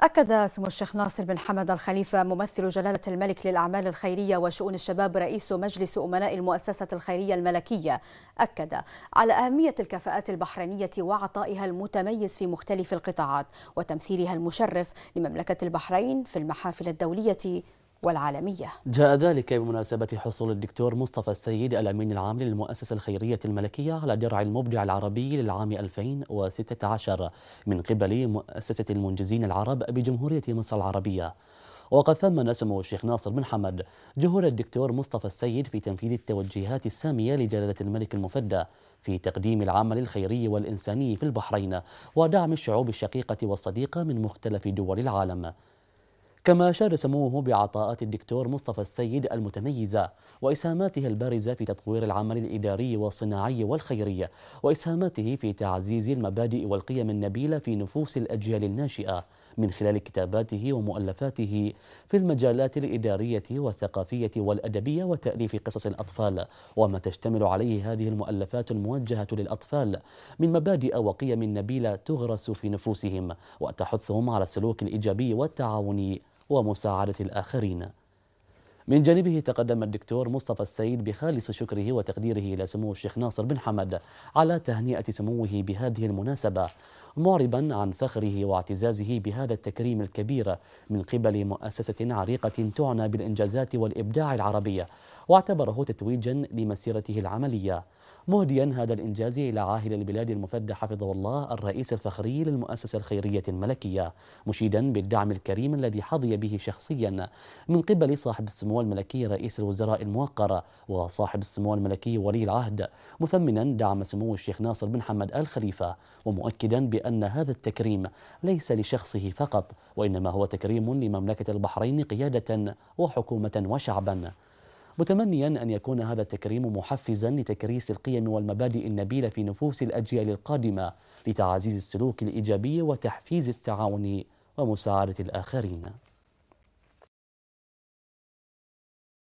أكد سمو الشيخ ناصر بن حمد الخليفة ممثل جلالة الملك للأعمال الخيرية وشؤون الشباب رئيس مجلس أمناء المؤسسة الخيرية الملكية أكد على أهمية الكفاءات البحرينية وعطائها المتميز في مختلف القطاعات وتمثيلها المشرف لمملكة البحرين في المحافل الدولية والعالمية جاء ذلك بمناسبة حصول الدكتور مصطفى السيد الأمين العام للمؤسسة الخيرية الملكية على درع المبدع العربي للعام 2016 من قبل مؤسسة المنجزين العرب بجمهورية مصر العربية وقد ثمن سمو الشيخ ناصر بن حمد جهود الدكتور مصطفى السيد في تنفيذ التوجيهات السامية لجلالة الملك المفدى في تقديم العمل الخيري والإنساني في البحرين ودعم الشعوب الشقيقة والصديقة من مختلف دول العالم كما شاد سموه بعطاءات الدكتور مصطفى السيد المتميزة وإسهاماته البارزة في تطوير العمل الإداري والصناعي والخيري وإسهاماته في تعزيز المبادئ والقيم النبيلة في نفوس الأجيال الناشئة من خلال كتاباته ومؤلفاته في المجالات الإدارية والثقافية والأدبية وتأليف قصص الأطفال وما تشتمل عليه هذه المؤلفات الموجهة للأطفال من مبادئ وقيم نبيلة تغرس في نفوسهم وتحثهم على السلوك الإيجابي والتعاوني ومساعدة الآخرين من جانبه تقدم الدكتور مصطفى السيد بخالص شكره وتقديره إلى سمو الشيخ ناصر بن حمد على تهنئة سموه بهذه المناسبة معربا عن فخره واعتزازه بهذا التكريم الكبير من قبل مؤسسة عريقة تعنى بالإنجازات والإبداع العربية واعتبره تتويجا لمسيرته العملية مهديا هذا الإنجاز إلى عاهل البلاد المفدى حفظه الله الرئيس الفخري للمؤسسة الخيرية الملكية مشيدا بالدعم الكريم الذي حظي به شخصيا من قبل صاحب السمو الملكي رئيس الوزراء الموقر وصاحب السمو الملكي ولي العهد مثمنا دعم سمو الشيخ ناصر بن حمد آل خليفة ومؤكدا بأن بأن هذا التكريم ليس لشخصه فقط وإنما هو تكريم لمملكة البحرين قيادة وحكومة وشعبا متمنيا أن يكون هذا التكريم محفزا لتكريس القيم والمبادئ النبيلة في نفوس الأجيال القادمة لتعزيز السلوك الإيجابي وتحفيز التعاون ومساعدة الآخرين